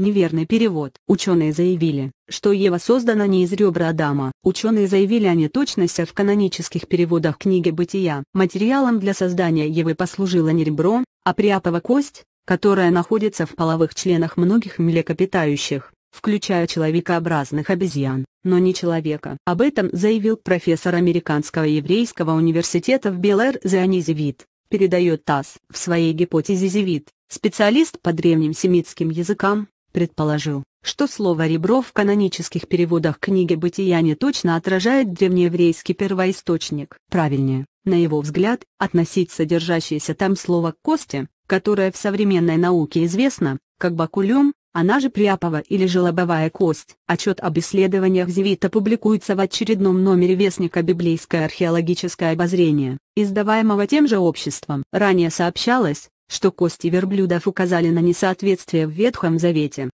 Неверный перевод. Ученые заявили, что Ева создана не из ребра Адама. Ученые заявили о неточности в канонических переводах книги «Бытия». Материалом для создания Евы послужило не ребро, а приапова кость, которая находится в половых членах многих млекопитающих, включая человекообразных обезьян, но не человека. Об этом заявил профессор Американского еврейского университета в Белэр Зионизи Вит, передает ТАСС. В своей гипотезе Зевит, специалист по древним семитским языкам, предположил, что слово «ребро» в канонических переводах книги «Бытия» не точно отражает древнееврейский первоисточник. Правильнее, на его взгляд, относить содержащееся там слово к кости, которое в современной науке известно, как бакулем, она же пряпова или желобовая кость. Отчет об исследованиях Зевита публикуется в очередном номере Вестника «Библейское археологическое обозрение», издаваемого тем же обществом. Ранее сообщалось, что кости верблюдов указали на несоответствие в Ветхом Завете.